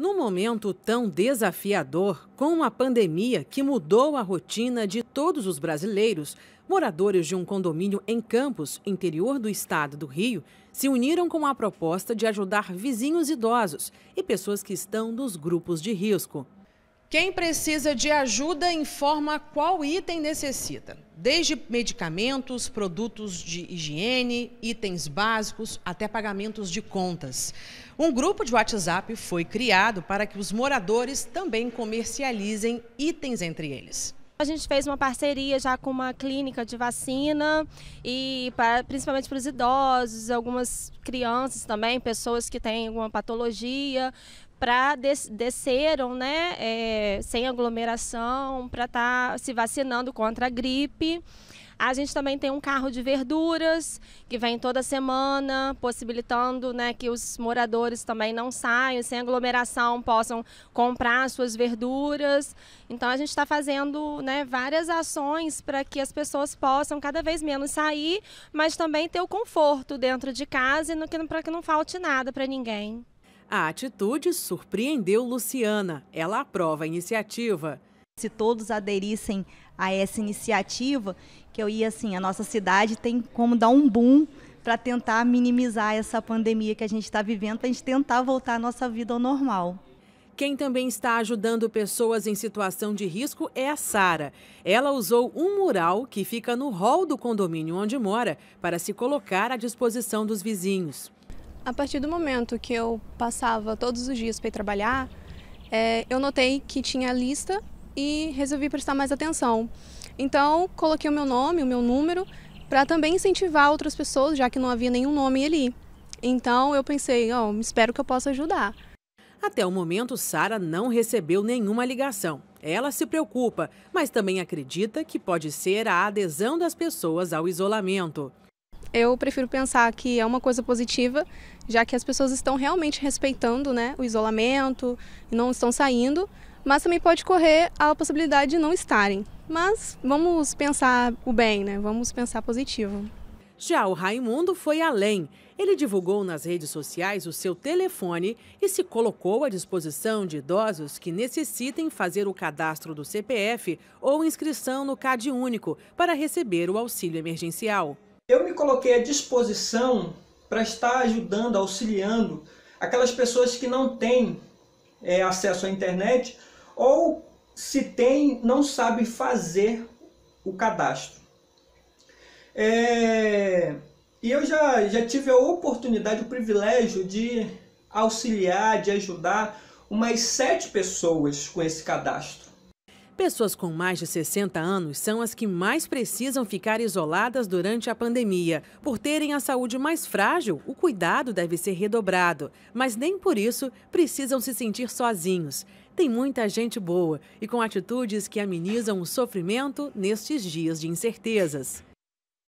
Num momento tão desafiador, com uma pandemia que mudou a rotina de todos os brasileiros, moradores de um condomínio em Campos, interior do estado do Rio, se uniram com a proposta de ajudar vizinhos idosos e pessoas que estão nos grupos de risco. Quem precisa de ajuda informa qual item necessita, desde medicamentos, produtos de higiene, itens básicos, até pagamentos de contas. Um grupo de WhatsApp foi criado para que os moradores também comercializem itens entre eles. A gente fez uma parceria já com uma clínica de vacina e principalmente para os idosos, algumas crianças também, pessoas que têm alguma patologia, para des desceram, né, é, sem aglomeração, para estar tá se vacinando contra a gripe. A gente também tem um carro de verduras que vem toda semana, possibilitando né, que os moradores também não saiam, sem aglomeração, possam comprar suas verduras. Então a gente está fazendo né, várias ações para que as pessoas possam cada vez menos sair, mas também ter o conforto dentro de casa para que não falte nada para ninguém. A atitude surpreendeu Luciana. Ela aprova a iniciativa. Se todos aderissem a essa iniciativa, que eu ia assim, a nossa cidade tem como dar um boom para tentar minimizar essa pandemia que a gente está vivendo, para a gente tentar voltar a nossa vida ao normal. Quem também está ajudando pessoas em situação de risco é a Sara. Ela usou um mural que fica no hall do condomínio onde mora para se colocar à disposição dos vizinhos. A partir do momento que eu passava todos os dias para ir trabalhar, é, eu notei que tinha lista e resolvi prestar mais atenção. Então, coloquei o meu nome, o meu número, para também incentivar outras pessoas, já que não havia nenhum nome ali. Então, eu pensei, oh, espero que eu possa ajudar. Até o momento, Sara não recebeu nenhuma ligação. Ela se preocupa, mas também acredita que pode ser a adesão das pessoas ao isolamento eu prefiro pensar que é uma coisa positiva, já que as pessoas estão realmente respeitando né, o isolamento e não estão saindo, mas também pode correr a possibilidade de não estarem. Mas vamos pensar o bem, né? Vamos pensar positivo. Já o Raimundo foi além. Ele divulgou nas redes sociais o seu telefone e se colocou à disposição de idosos que necessitem fazer o cadastro do CPF ou inscrição no CAD único para receber o auxílio emergencial eu me coloquei à disposição para estar ajudando, auxiliando aquelas pessoas que não têm é, acesso à internet ou se tem, não sabe fazer o cadastro. É, e eu já, já tive a oportunidade, o privilégio de auxiliar, de ajudar umas sete pessoas com esse cadastro. Pessoas com mais de 60 anos são as que mais precisam ficar isoladas durante a pandemia. Por terem a saúde mais frágil, o cuidado deve ser redobrado, mas nem por isso precisam se sentir sozinhos. Tem muita gente boa e com atitudes que amenizam o sofrimento nestes dias de incertezas.